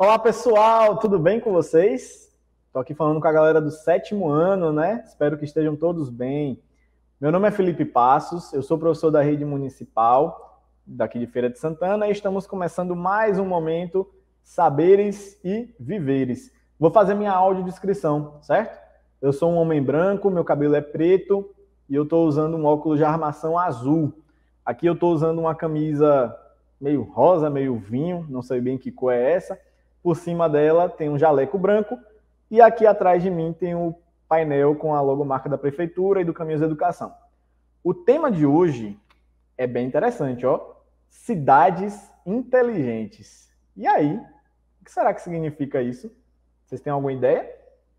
Olá pessoal, tudo bem com vocês? Estou aqui falando com a galera do sétimo ano, né? Espero que estejam todos bem. Meu nome é Felipe Passos, eu sou professor da rede municipal daqui de Feira de Santana e estamos começando mais um momento Saberes e Viveres. Vou fazer minha audiodescrição, certo? Eu sou um homem branco, meu cabelo é preto e eu estou usando um óculos de armação azul. Aqui eu estou usando uma camisa meio rosa, meio vinho, não sei bem que cor é essa por cima dela tem um jaleco branco. E aqui atrás de mim tem o um painel com a logomarca da prefeitura e do Caminhos da Educação. O tema de hoje é bem interessante, ó. Cidades inteligentes. E aí, o que será que significa isso? Vocês têm alguma ideia?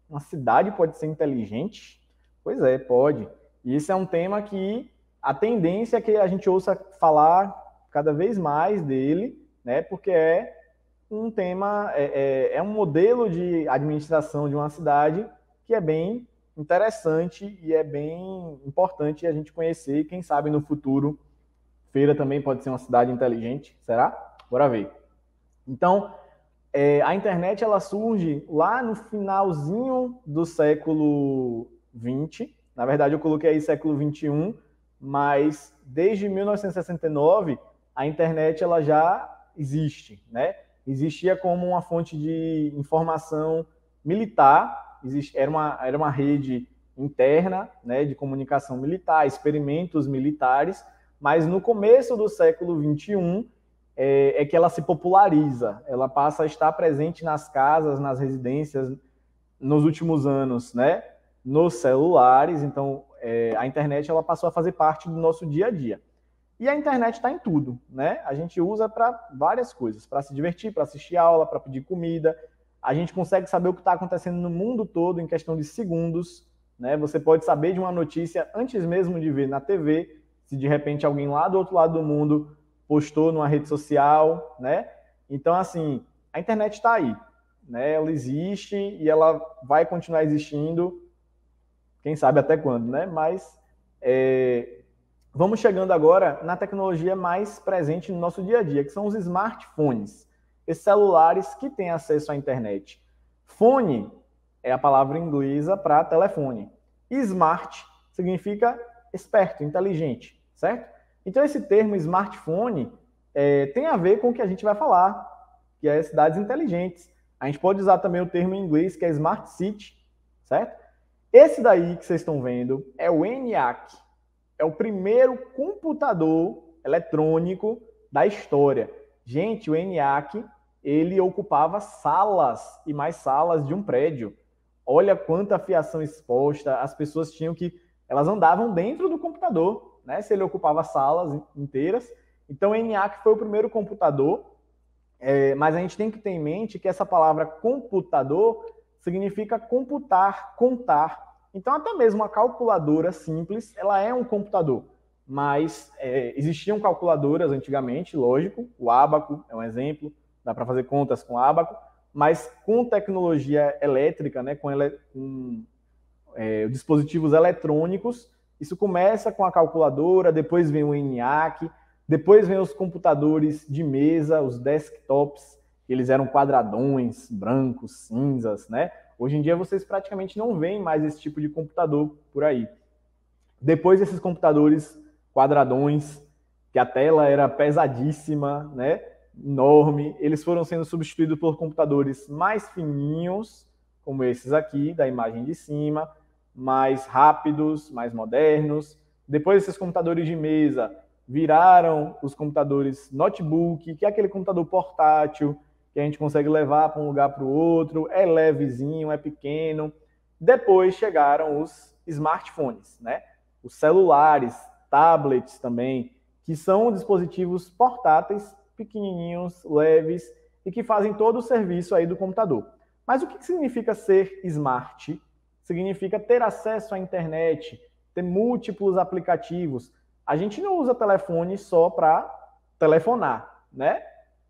Uma cidade pode ser inteligente? Pois é, pode. E esse é um tema que a tendência é que a gente ouça falar cada vez mais dele, né? Porque é um tema, é, é, é um modelo de administração de uma cidade que é bem interessante e é bem importante a gente conhecer. Quem sabe no futuro, Feira também pode ser uma cidade inteligente, será? Bora ver. Então, é, a internet ela surge lá no finalzinho do século 20. Na verdade, eu coloquei aí século 21, mas desde 1969 a internet ela já existe, né? existia como uma fonte de informação militar, era uma, era uma rede interna né, de comunicação militar, experimentos militares, mas no começo do século XXI é, é, que ela se populariza, ela passa a estar presente nas casas, nas residências, nos últimos anos, né? Nos celulares, então é, a internet ela passou a fazer parte do nosso dia a dia. E a internet está em tudo, né? A gente usa para várias coisas, para se divertir, para assistir aula, para pedir comida. A gente consegue saber o que está acontecendo no mundo todo em questão de segundos, né? Você pode saber de uma notícia antes mesmo de ver na TV, se de repente alguém lá do outro lado do mundo postou numa rede social, né? Então, assim, a internet está aí, né? Ela existe e ela vai continuar existindo, quem sabe até quando, né? Mas é, Vamos chegando agora na tecnologia mais presente no nosso dia a dia, que são os smartphones, esses celulares que têm acesso à internet. Fone é a palavra inglesa para telefone. Smart significa esperto, inteligente, certo? Então esse termo smartphone é, tem a ver com o que a gente vai falar, que é cidades inteligentes. A gente pode usar também o termo em inglês que é smart city, certo? Esse daí que vocês estão vendo é o ENIAC, é o primeiro computador eletrônico da história. Gente, o ENIAC, ele ocupava salas e mais salas de um prédio. Olha quanta fiação exposta, as pessoas tinham que... Elas andavam dentro do computador, né? Se ele ocupava salas inteiras. Então, o ENIAC foi o primeiro computador, é, mas a gente tem que ter em mente que essa palavra computador significa computar, contar, então, até mesmo a calculadora simples, ela é um computador. Mas é, existiam calculadoras antigamente, lógico. O Abaco é um exemplo. Dá para fazer contas com Abaco. Mas com tecnologia elétrica, né, com, ele, com é, dispositivos eletrônicos, isso começa com a calculadora, depois vem o ENIAC, depois vem os computadores de mesa, os desktops, eles eram quadradões, brancos, cinzas, né? Hoje em dia vocês praticamente não veem mais esse tipo de computador por aí. Depois esses computadores quadradões, que a tela era pesadíssima, né? enorme, eles foram sendo substituídos por computadores mais fininhos, como esses aqui da imagem de cima, mais rápidos, mais modernos. Depois esses computadores de mesa viraram os computadores notebook, que é aquele computador portátil que a gente consegue levar para um lugar para o outro, é levezinho, é pequeno. Depois chegaram os smartphones, né? Os celulares, tablets também, que são dispositivos portáteis, pequenininhos, leves e que fazem todo o serviço aí do computador. Mas o que significa ser smart? Significa ter acesso à internet, ter múltiplos aplicativos. A gente não usa telefone só para telefonar, né?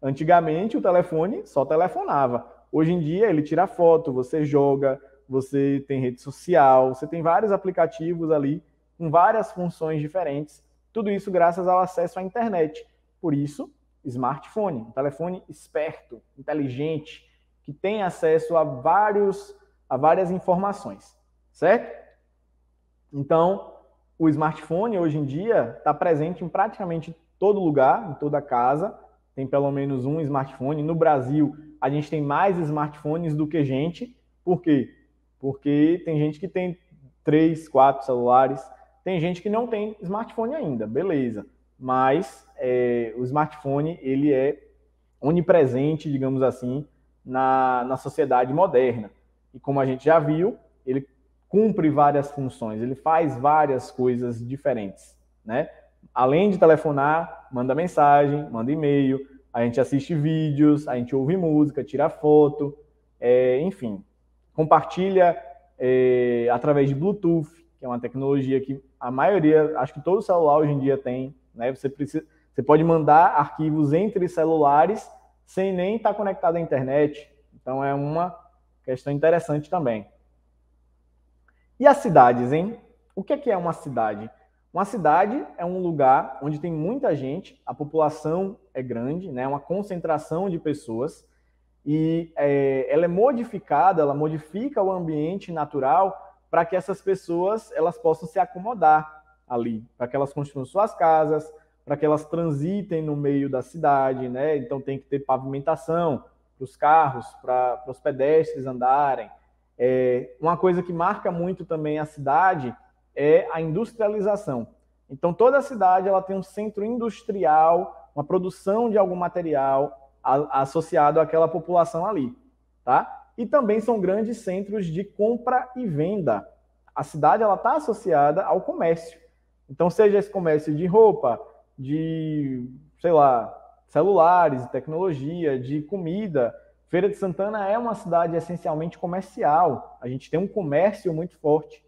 Antigamente o telefone só telefonava. Hoje em dia ele tira foto, você joga, você tem rede social, você tem vários aplicativos ali com várias funções diferentes. Tudo isso graças ao acesso à internet. Por isso, smartphone, um telefone esperto, inteligente, que tem acesso a vários a várias informações, certo? Então, o smartphone hoje em dia está presente em praticamente todo lugar, em toda casa, tem pelo menos um smartphone. No Brasil, a gente tem mais smartphones do que gente. Por quê? Porque tem gente que tem três, quatro celulares, tem gente que não tem smartphone ainda, beleza. Mas é, o smartphone, ele é onipresente, digamos assim, na, na sociedade moderna. E como a gente já viu, ele cumpre várias funções, ele faz várias coisas diferentes, né? Além de telefonar, manda mensagem, manda e-mail, a gente assiste vídeos, a gente ouve música, tira foto, é, enfim, compartilha é, através de Bluetooth, que é uma tecnologia que a maioria, acho que todo celular hoje em dia tem, né? Você precisa, você pode mandar arquivos entre celulares sem nem estar conectado à internet. Então é uma questão interessante também. E as cidades, hein? O que é, que é uma cidade? Uma cidade é um lugar onde tem muita gente, a população é grande, né? Uma concentração de pessoas e é, ela é modificada, ela modifica o ambiente natural para que essas pessoas elas possam se acomodar ali, para que elas construam suas casas, para que elas transitem no meio da cidade, né? Então tem que ter pavimentação para os carros, para os pedestres andarem. É, uma coisa que marca muito também a cidade é a industrialização. Então, toda a cidade ela tem um centro industrial, uma produção de algum material a, associado àquela população ali, tá? E também são grandes centros de compra e venda. A cidade ela está associada ao comércio. Então, seja esse comércio de roupa, de, sei lá, celulares, tecnologia, de comida. Feira de Santana é uma cidade essencialmente comercial. A gente tem um comércio muito forte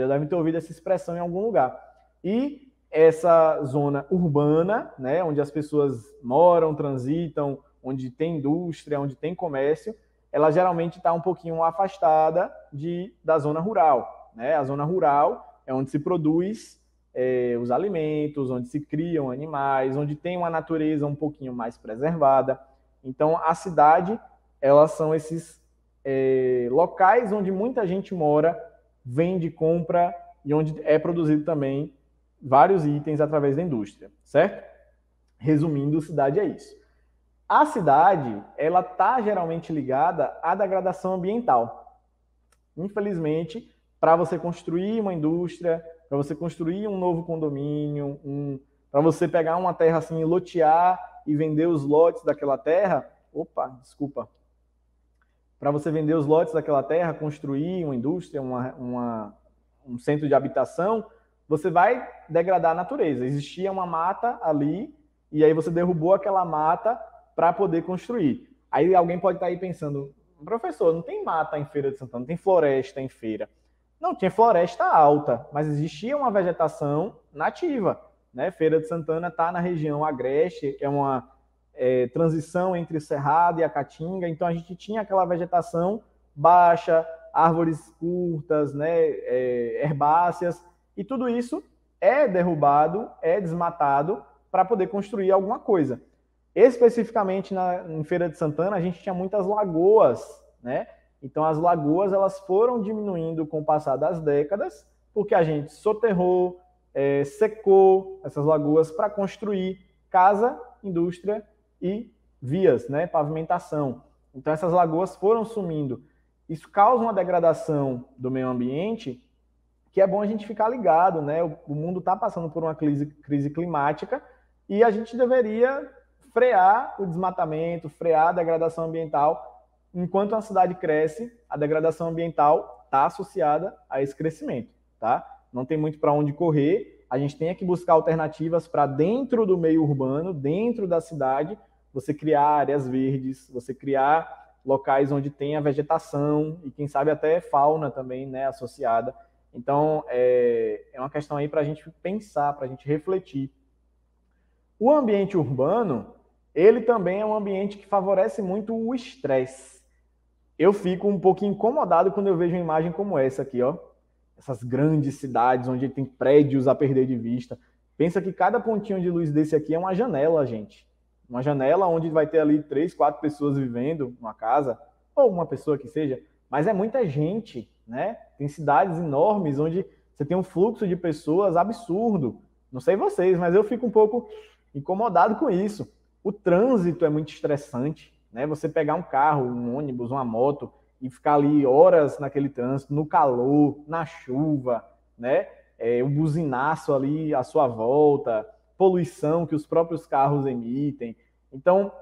já deve ter ouvido essa expressão em algum lugar. E essa zona urbana, né, onde as pessoas moram, transitam, onde tem indústria, onde tem comércio, ela geralmente está um pouquinho afastada de, da zona rural. Né? A zona rural é onde se produz é, os alimentos, onde se criam animais, onde tem uma natureza um pouquinho mais preservada. Então, a cidade, elas são esses é, locais onde muita gente mora vende, compra e onde é produzido também vários itens através da indústria, certo? Resumindo, cidade é isso. A cidade, ela tá geralmente ligada à degradação ambiental. Infelizmente, para você construir uma indústria, para você construir um novo condomínio, um, para você pegar uma terra assim, lotear e vender os lotes daquela terra, opa, desculpa, para você vender os lotes daquela terra, construir uma indústria, uma, uma, um centro de habitação, você vai degradar a natureza. Existia uma mata ali e aí você derrubou aquela mata para poder construir. Aí alguém pode estar tá aí pensando, professor, não tem mata em Feira de Santana, tem floresta em feira. Não, tinha floresta alta, mas existia uma vegetação nativa. Né? Feira de Santana está na região agreste, é uma é, transição entre Cerrado e a Caatinga, então a gente tinha aquela vegetação baixa, árvores curtas, né, é, herbáceas, e tudo isso é derrubado, é desmatado para poder construir alguma coisa. Especificamente na, em Feira de Santana, a gente tinha muitas lagoas, né? Então as lagoas elas foram diminuindo com o passar das décadas, porque a gente soterrou, é, secou essas lagoas para construir casa, indústria e vias, né, pavimentação. Então essas lagoas foram sumindo. Isso causa uma degradação do meio ambiente que é bom a gente ficar ligado, né? O, o mundo está passando por uma crise, crise climática e a gente deveria frear o desmatamento, frear a degradação ambiental. Enquanto a cidade cresce, a degradação ambiental está associada a esse crescimento, tá? Não tem muito para onde correr a gente tenha que buscar alternativas para dentro do meio urbano, dentro da cidade, você criar áreas verdes, você criar locais onde tenha vegetação e quem sabe até fauna também, né, associada. Então é, é uma questão aí para a gente pensar, para a gente refletir. O ambiente urbano, ele também é um ambiente que favorece muito o estresse. Eu fico um pouco incomodado quando eu vejo uma imagem como essa aqui, ó essas grandes cidades onde tem prédios a perder de vista. Pensa que cada pontinho de luz desse aqui é uma janela, gente. Uma janela onde vai ter ali três, quatro pessoas vivendo uma casa, ou uma pessoa que seja, mas é muita gente, né? Tem cidades enormes onde você tem um fluxo de pessoas absurdo. Não sei vocês, mas eu fico um pouco incomodado com isso. O trânsito é muito estressante, né? Você pegar um carro, um ônibus, uma moto, e ficar ali horas naquele trânsito, no calor, na chuva, né? É, o buzinaço ali à sua volta, poluição que os próprios carros emitem. Então,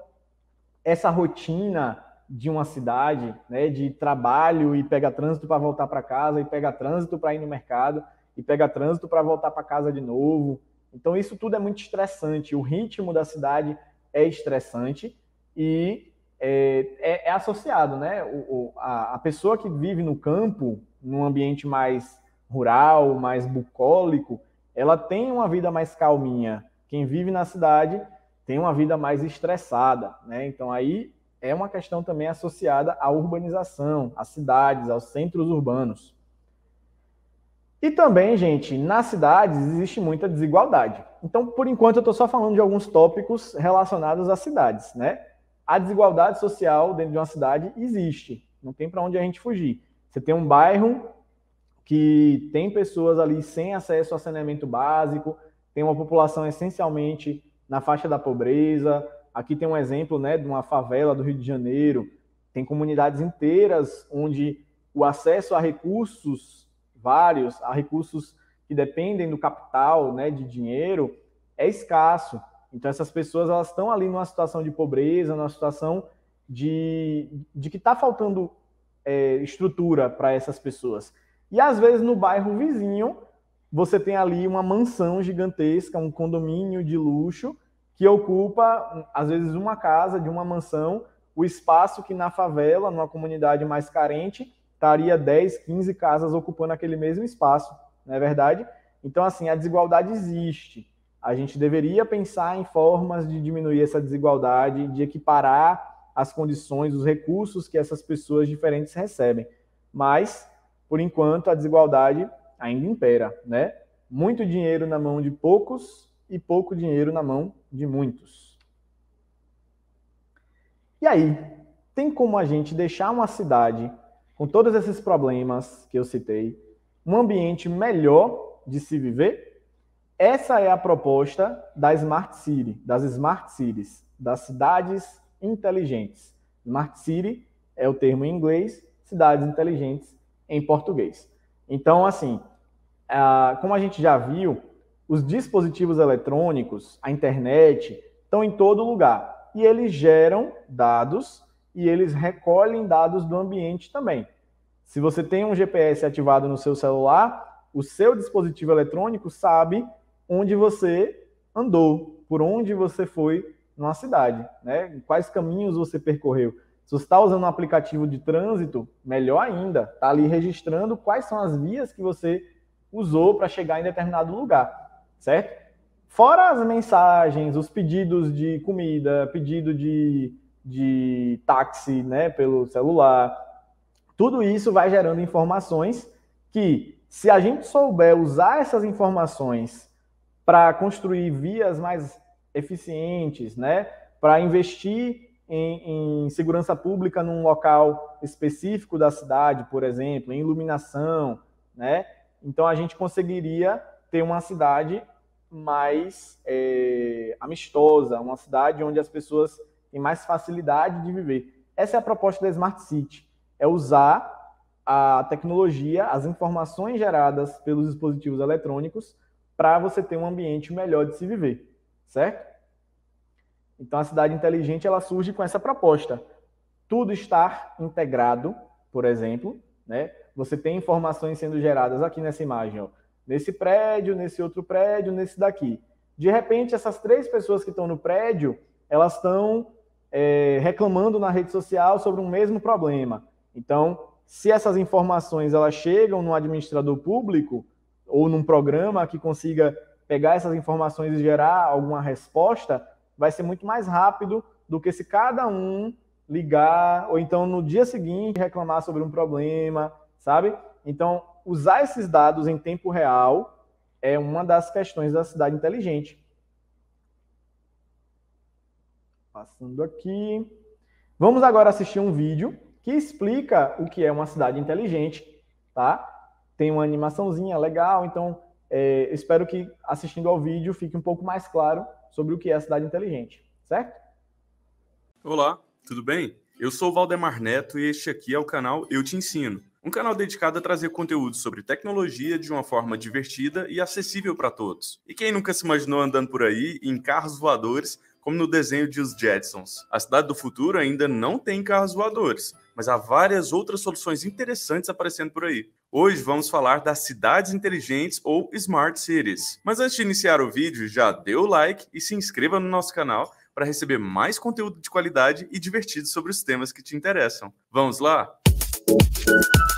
essa rotina de uma cidade, né, de trabalho e pega trânsito para voltar para casa, e pega trânsito para ir no mercado, e pega trânsito para voltar para casa de novo. Então, isso tudo é muito estressante. O ritmo da cidade é estressante e é, é, é associado, né? O, o, a, a pessoa que vive no campo, num ambiente mais rural, mais bucólico, ela tem uma vida mais calminha. Quem vive na cidade tem uma vida mais estressada, né? Então aí é uma questão também associada à urbanização, às cidades, aos centros urbanos. E também, gente, nas cidades existe muita desigualdade. Então, por enquanto, eu estou só falando de alguns tópicos relacionados às cidades, né? a desigualdade social dentro de uma cidade existe. Não tem para onde a gente fugir. Você tem um bairro que tem pessoas ali sem acesso a saneamento básico, tem uma população essencialmente na faixa da pobreza. Aqui tem um exemplo né, de uma favela do Rio de Janeiro. Tem comunidades inteiras onde o acesso a recursos vários, a recursos que dependem do capital, né, de dinheiro, é escasso. Então essas pessoas elas estão ali numa situação de pobreza, numa situação de, de que está faltando é, estrutura para essas pessoas. E às vezes no bairro vizinho você tem ali uma mansão gigantesca, um condomínio de luxo que ocupa às vezes uma casa de uma mansão, o espaço que na favela, numa comunidade mais carente, estaria 10, 15 casas ocupando aquele mesmo espaço, não é verdade? Então assim, a desigualdade existe a gente deveria pensar em formas de diminuir essa desigualdade, de equiparar as condições, os recursos que essas pessoas diferentes recebem. Mas, por enquanto, a desigualdade ainda impera, né? Muito dinheiro na mão de poucos e pouco dinheiro na mão de muitos. E aí, tem como a gente deixar uma cidade com todos esses problemas que eu citei, um ambiente melhor de se viver? Essa é a proposta da Smart City, das Smart Cities, das cidades inteligentes. Smart City é o termo em inglês, cidades inteligentes em português. Então, assim, como a gente já viu, os dispositivos eletrônicos, a internet, estão em todo lugar. E eles geram dados e eles recolhem dados do ambiente também. Se você tem um GPS ativado no seu celular, o seu dispositivo eletrônico sabe onde você andou, por onde você foi numa cidade, né? Quais caminhos você percorreu. Se você está usando um aplicativo de trânsito, melhor ainda, está ali registrando quais são as vias que você usou para chegar em determinado lugar, certo? Fora as mensagens, os pedidos de comida, pedido de, de táxi né, pelo celular, tudo isso vai gerando informações que, se a gente souber usar essas informações para construir vias mais eficientes, né? para investir em, em, segurança pública num local específico da cidade, por exemplo, em iluminação, né? Então a gente conseguiria ter uma cidade mais é, amistosa, uma cidade onde as pessoas têm mais facilidade de viver. Essa é a proposta da Smart City, é usar a tecnologia, as informações geradas pelos dispositivos eletrônicos para você ter um ambiente melhor de se viver, certo? Então a cidade inteligente ela surge com essa proposta. Tudo estar integrado, por exemplo, né? Você tem informações sendo geradas aqui nessa imagem, ó. nesse prédio, nesse outro prédio, nesse daqui. De repente, essas três pessoas que estão no prédio, elas estão é, reclamando na rede social sobre um mesmo problema. Então, se essas informações elas chegam no administrador público, ou num programa que consiga pegar essas informações e gerar alguma resposta, vai ser muito mais rápido do que se cada um ligar ou então no dia seguinte reclamar sobre um problema, sabe? Então, usar esses dados em tempo real é uma das questões da cidade inteligente. Passando aqui. Vamos agora assistir um vídeo que explica o que é uma cidade inteligente, tá? tem uma animaçãozinha legal, então é, espero que assistindo ao vídeo fique um pouco mais claro sobre o que é a cidade inteligente, certo? Olá, tudo bem? Eu sou o Valdemar Neto e este aqui é o canal Eu Te Ensino, um canal dedicado a trazer conteúdo sobre tecnologia de uma forma divertida e acessível para todos. E quem nunca se imaginou andando por aí em carros voadores, como no desenho de Os Jetsons? A cidade do futuro ainda não tem carros voadores, mas há várias outras soluções interessantes aparecendo por aí. Hoje vamos falar das cidades inteligentes ou smart cities. Mas antes de iniciar o vídeo, já dê o like e se inscreva no nosso canal para receber mais conteúdo de qualidade e divertido sobre os temas que te interessam. Vamos lá? Música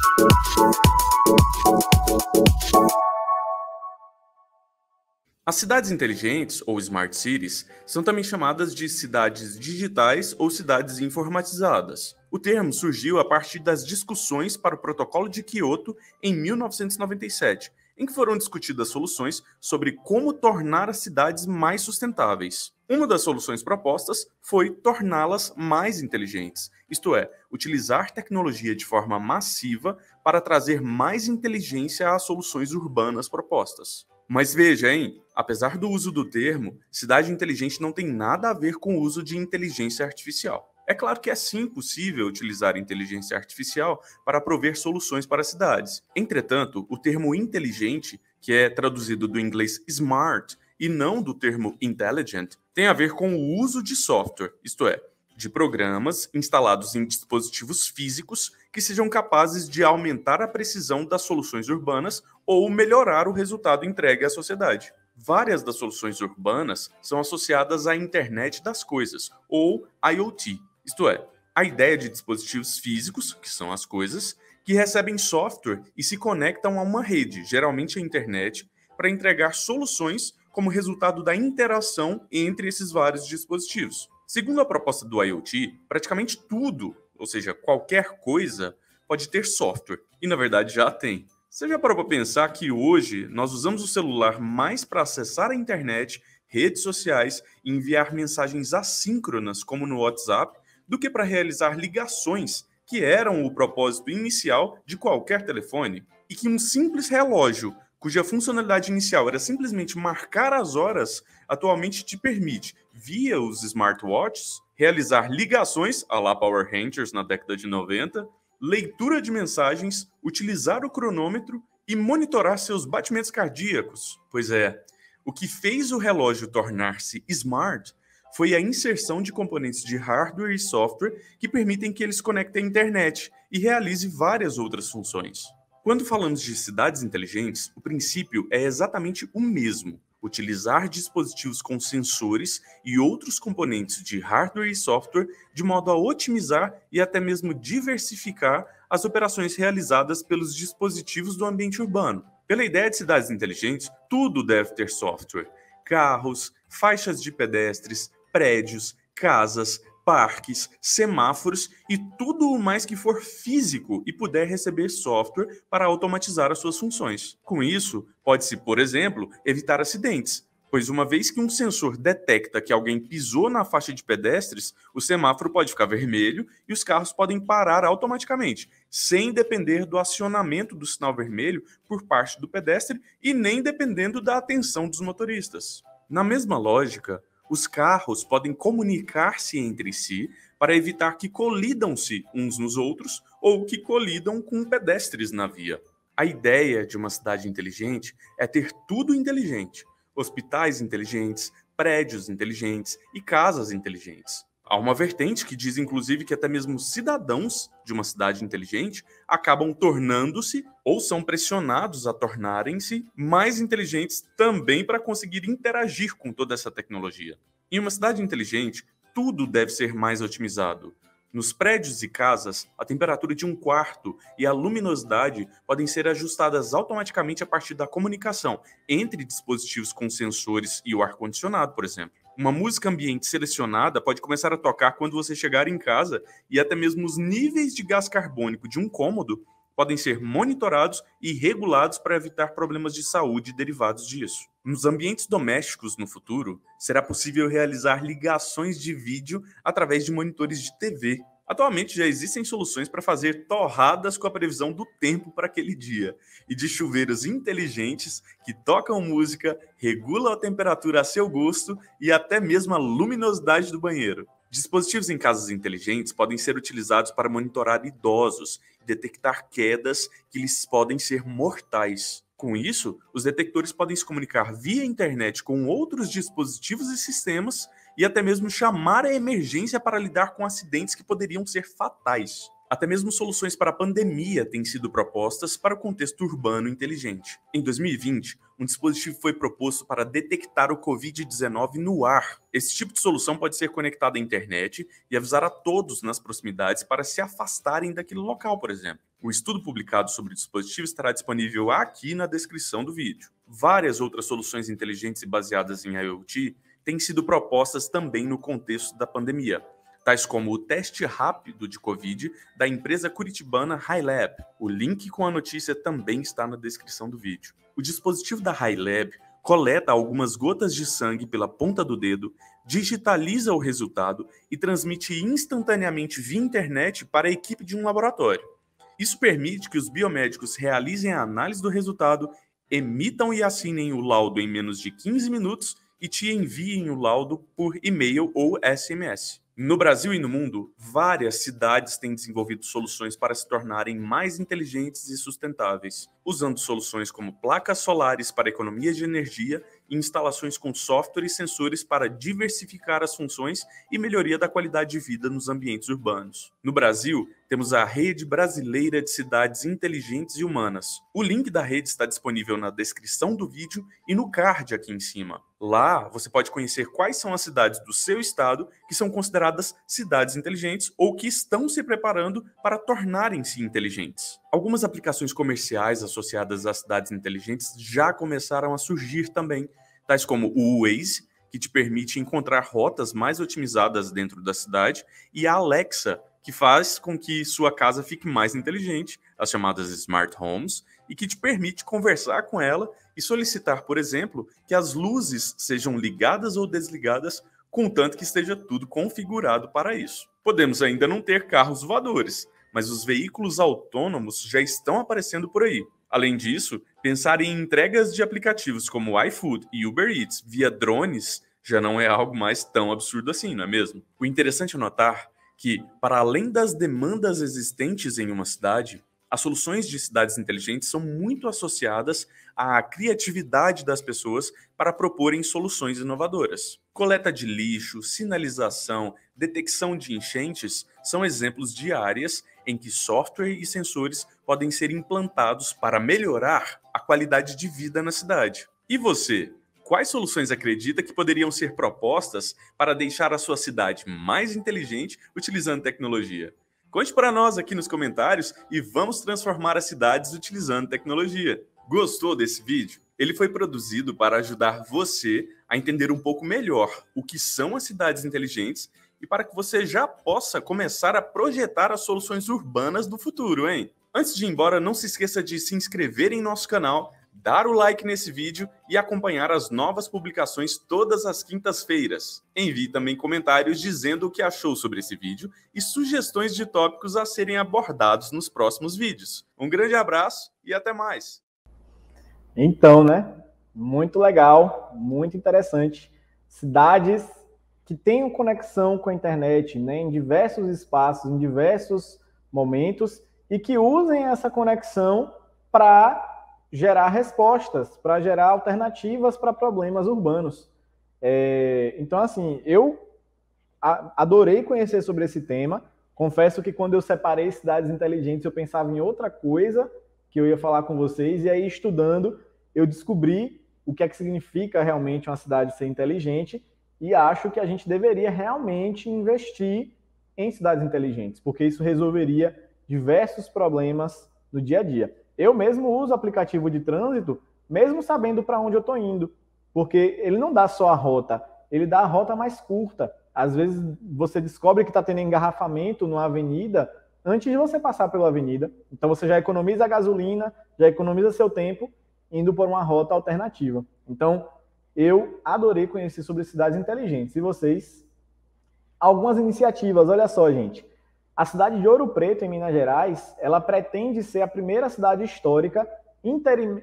as cidades inteligentes, ou smart cities, são também chamadas de cidades digitais ou cidades informatizadas. O termo surgiu a partir das discussões para o Protocolo de Quioto em 1997, em que foram discutidas soluções sobre como tornar as cidades mais sustentáveis. Uma das soluções propostas foi torná-las mais inteligentes, isto é, utilizar tecnologia de forma massiva para trazer mais inteligência às soluções urbanas propostas. Mas veja, hein? Apesar do uso do termo, cidade inteligente não tem nada a ver com o uso de inteligência artificial. É claro que é sim possível utilizar inteligência artificial para prover soluções para cidades. Entretanto, o termo inteligente, que é traduzido do inglês smart e não do termo intelligent, tem a ver com o uso de software, isto é, de programas instalados em dispositivos físicos que sejam capazes de aumentar a precisão das soluções urbanas ou melhorar o resultado entregue à sociedade várias das soluções urbanas são associadas à internet das coisas, ou IoT, isto é, a ideia de dispositivos físicos, que são as coisas, que recebem software e se conectam a uma rede, geralmente a internet, para entregar soluções como resultado da interação entre esses vários dispositivos. Segundo a proposta do IoT, praticamente tudo, ou seja, qualquer coisa, pode ter software, e na verdade já tem. Você já parou para pensar que hoje nós usamos o celular mais para acessar a internet, redes sociais e enviar mensagens assíncronas, como no WhatsApp, do que para realizar ligações, que eram o propósito inicial de qualquer telefone? E que um simples relógio cuja funcionalidade inicial era simplesmente marcar as horas, atualmente te permite, via os smartwatches, realizar ligações, a la Power Rangers na década de 90, leitura de mensagens, utilizar o cronômetro e monitorar seus batimentos cardíacos. Pois é, o que fez o relógio tornar-se smart foi a inserção de componentes de hardware e software que permitem que eles conectem à internet e realize várias outras funções. Quando falamos de cidades inteligentes, o princípio é exatamente o mesmo utilizar dispositivos com sensores e outros componentes de hardware e software de modo a otimizar e até mesmo diversificar as operações realizadas pelos dispositivos do ambiente urbano. Pela ideia de cidades inteligentes, tudo deve ter software: carros, faixas de pedestres, prédios, casas, parques, semáforos e tudo o mais que for físico e puder receber software para automatizar as suas funções. Com isso, pode-se, por exemplo, evitar acidentes, pois uma vez que um sensor detecta que alguém pisou na faixa de pedestres, o semáforo pode ficar vermelho e os carros podem parar automaticamente, sem depender do acionamento do sinal vermelho por parte do pedestre e nem dependendo da atenção dos motoristas. Na mesma lógica, os carros podem comunicar-se entre si para evitar que colidam-se uns nos outros ou que colidam com pedestres na via. A ideia de uma cidade inteligente é ter tudo inteligente: hospitais inteligentes, prédios inteligentes e casas inteligentes. Há uma vertente que diz, inclusive, que até mesmo cidadãos de uma cidade inteligente acabam tornando-se ou são pressionados a tornarem-se mais inteligentes também para conseguir interagir com toda essa tecnologia. Em uma cidade inteligente, tudo deve ser mais otimizado. Nos prédios e casas, a temperatura de um quarto e a luminosidade podem ser ajustadas automaticamente a partir da comunicação entre dispositivos com sensores e o ar-condicionado, por exemplo. Uma música ambiente selecionada pode começar a tocar quando você chegar em casa e até mesmo os níveis de gás carbônico de um cômodo podem ser monitorados e regulados para evitar problemas de saúde derivados disso. Nos ambientes domésticos no futuro, será possível realizar ligações de vídeo através de monitores de TV, Atualmente já existem soluções para fazer torradas com a previsão do tempo para aquele dia e de chuveiros inteligentes que tocam música, regulam a temperatura a seu gosto e até mesmo a luminosidade do banheiro. Dispositivos em casas inteligentes podem ser utilizados para monitorar idosos e detectar quedas que lhes podem ser mortais. Com isso, os detectores podem se comunicar via internet com outros dispositivos e sistemas e até mesmo chamar a emergência para lidar com acidentes que poderiam ser fatais. Até mesmo soluções para a pandemia têm sido propostas para o contexto urbano inteligente. Em 2020, um dispositivo foi proposto para detectar o Covid-19 no ar. Esse tipo de solução pode ser conectado à internet e avisar a todos nas proximidades para se afastarem daquele local, por exemplo. O estudo publicado sobre o dispositivo estará disponível aqui na descrição do vídeo. Várias outras soluções inteligentes e baseadas em IoT têm sido propostas também no contexto da pandemia, tais como o teste rápido de Covid da empresa curitibana HiLab. O link com a notícia também está na descrição do vídeo. O dispositivo da HiLab coleta algumas gotas de sangue pela ponta do dedo, digitaliza o resultado e transmite instantaneamente via internet para a equipe de um laboratório. Isso permite que os biomédicos realizem a análise do resultado, emitam e assinem o laudo em menos de 15 minutos e te enviem o laudo por e-mail ou SMS. No Brasil e no mundo, várias cidades têm desenvolvido soluções para se tornarem mais inteligentes e sustentáveis, usando soluções como placas solares para economia de energia e instalações com software e sensores para diversificar as funções e melhoria da qualidade de vida nos ambientes urbanos. No Brasil, temos a Rede Brasileira de Cidades Inteligentes e Humanas. O link da rede está disponível na descrição do vídeo e no card aqui em cima. Lá, você pode conhecer quais são as cidades do seu estado que são consideradas cidades inteligentes ou que estão se preparando para tornarem-se inteligentes. Algumas aplicações comerciais associadas às cidades inteligentes já começaram a surgir também, tais como o Waze, que te permite encontrar rotas mais otimizadas dentro da cidade, e a Alexa, que faz com que sua casa fique mais inteligente, as chamadas smart homes, e que te permite conversar com ela e solicitar, por exemplo, que as luzes sejam ligadas ou desligadas, contanto que esteja tudo configurado para isso. Podemos ainda não ter carros voadores, mas os veículos autônomos já estão aparecendo por aí. Além disso, pensar em entregas de aplicativos como iFood e Uber Eats via drones já não é algo mais tão absurdo assim, não é mesmo? O interessante é notar que, para além das demandas existentes em uma cidade, as soluções de cidades inteligentes são muito associadas à criatividade das pessoas para proporem soluções inovadoras. Coleta de lixo, sinalização, detecção de enchentes são exemplos de áreas em que software e sensores podem ser implantados para melhorar a qualidade de vida na cidade. E você? Quais soluções acredita que poderiam ser propostas para deixar a sua cidade mais inteligente utilizando tecnologia? Conte para nós aqui nos comentários e vamos transformar as cidades utilizando tecnologia. Gostou desse vídeo? Ele foi produzido para ajudar você a entender um pouco melhor o que são as cidades inteligentes e para que você já possa começar a projetar as soluções urbanas do futuro, hein? Antes de ir embora, não se esqueça de se inscrever em nosso canal dar o like nesse vídeo e acompanhar as novas publicações todas as quintas-feiras. Envie também comentários dizendo o que achou sobre esse vídeo e sugestões de tópicos a serem abordados nos próximos vídeos. Um grande abraço e até mais. Então, né? Muito legal, muito interessante. Cidades que tenham conexão com a internet, né, em diversos espaços, em diversos momentos e que usem essa conexão para gerar respostas, para gerar alternativas para problemas urbanos. É, então, assim, eu adorei conhecer sobre esse tema. Confesso que quando eu separei cidades inteligentes, eu pensava em outra coisa que eu ia falar com vocês, e aí estudando, eu descobri o que é que significa realmente uma cidade ser inteligente e acho que a gente deveria realmente investir em cidades inteligentes, porque isso resolveria diversos problemas do dia a dia. Eu mesmo uso aplicativo de trânsito, mesmo sabendo para onde eu estou indo, porque ele não dá só a rota, ele dá a rota mais curta. Às vezes você descobre que está tendo engarrafamento numa avenida antes de você passar pela avenida. Então você já economiza a gasolina, já economiza seu tempo indo por uma rota alternativa. Então eu adorei conhecer sobre cidades inteligentes. E vocês? Algumas iniciativas, olha só, gente. A cidade de Ouro Preto, em Minas Gerais, ela pretende ser a primeira cidade histórica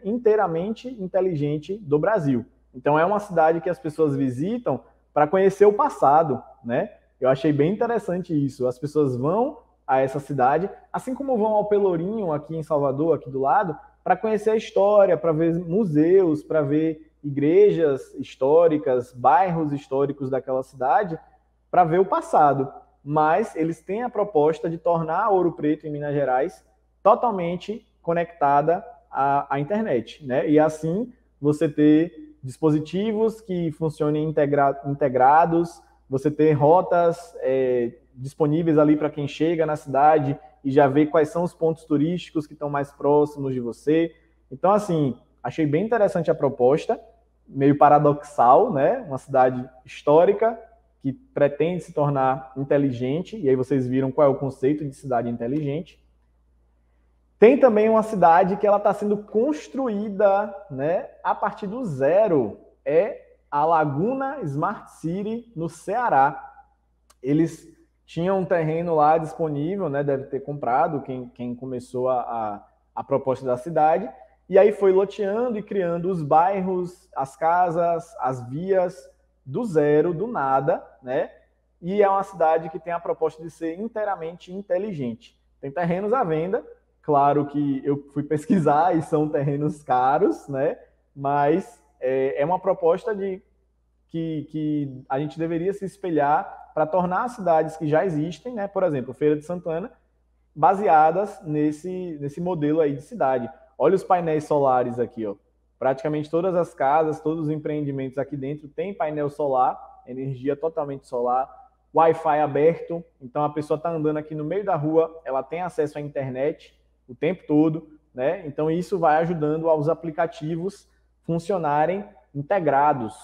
inteiramente inteligente do Brasil. Então é uma cidade que as pessoas visitam para conhecer o passado, né? Eu achei bem interessante isso. As pessoas vão a essa cidade, assim como vão ao Pelourinho aqui em Salvador, aqui do lado, para conhecer a história, para ver museus, para ver igrejas históricas, bairros históricos daquela cidade, para ver o passado mas eles têm a proposta de tornar Ouro Preto em Minas Gerais totalmente conectada à, à internet, né? E assim você ter dispositivos que funcionem integra integrados, você ter rotas é, disponíveis ali para quem chega na cidade e já vê quais são os pontos turísticos que estão mais próximos de você. Então, assim, achei bem interessante a proposta, meio paradoxal, né? Uma cidade histórica, que pretende se tornar inteligente, e aí vocês viram qual é o conceito de cidade inteligente. Tem também uma cidade que ela está sendo construída né, a partir do zero. É a Laguna Smart City, no Ceará. Eles tinham um terreno lá disponível, né, deve ter comprado quem, quem começou a, a, a proposta da cidade. E aí foi loteando e criando os bairros, as casas, as vias, do zero, do nada, né? E é uma cidade que tem a proposta de ser inteiramente inteligente. Tem terrenos à venda, claro que eu fui pesquisar e são terrenos caros, né? Mas é, é uma proposta de que, que a gente deveria se espelhar para tornar as cidades que já existem, né? Por exemplo, Feira de Santana, baseadas nesse, nesse modelo aí de cidade. Olha os painéis solares aqui, ó. Praticamente todas as casas, todos os empreendimentos aqui dentro têm painel solar, energia totalmente solar, Wi-Fi aberto. Então a pessoa está andando aqui no meio da rua, ela tem acesso à internet o tempo todo, né? Então isso vai ajudando aos aplicativos funcionarem integrados.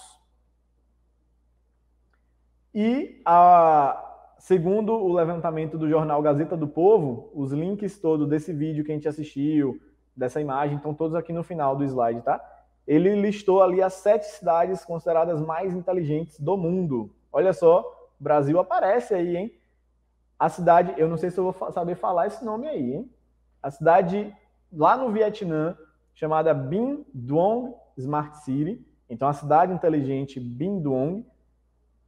E a, segundo o levantamento do jornal Gazeta do Povo, os links todos desse vídeo que a gente assistiu, dessa imagem, estão todos aqui no final do slide, tá? Ele listou ali as sete cidades consideradas mais inteligentes do mundo. Olha só, Brasil aparece aí, hein? A cidade, eu não sei se eu vou saber falar esse nome aí, hein? A cidade lá no Vietnã, chamada Binh Duong Smart City. Então, a cidade inteligente Binh Duong.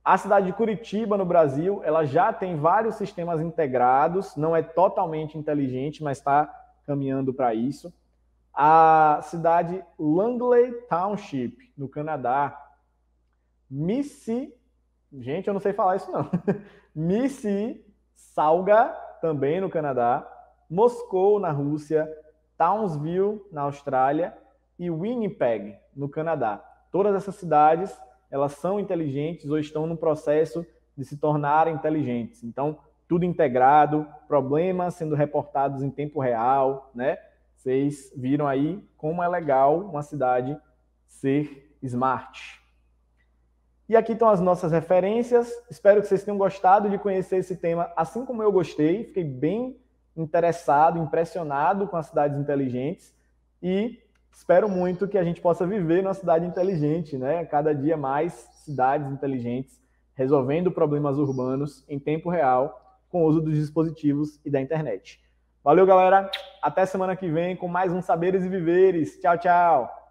A cidade de Curitiba, no Brasil, ela já tem vários sistemas integrados, não é totalmente inteligente, mas está caminhando para isso. A cidade Langley Township, no Canadá. Missy, gente, eu não sei falar isso não. Missy Salga, também no Canadá. Moscou, na Rússia. Townsville, na Austrália. E Winnipeg, no Canadá. Todas essas cidades, elas são inteligentes ou estão no processo de se tornarem inteligentes. Então, tudo integrado, problemas sendo reportados em tempo real, né? Vocês viram aí como é legal uma cidade ser smart. E aqui estão as nossas referências. Espero que vocês tenham gostado de conhecer esse tema, assim como eu gostei. Fiquei bem interessado, impressionado com as cidades inteligentes e espero muito que a gente possa viver numa cidade inteligente, né? Cada dia mais cidades inteligentes resolvendo problemas urbanos em tempo real com o uso dos dispositivos e da internet. Valeu, galera. Até semana que vem com mais um Saberes e Viveres. Tchau, tchau.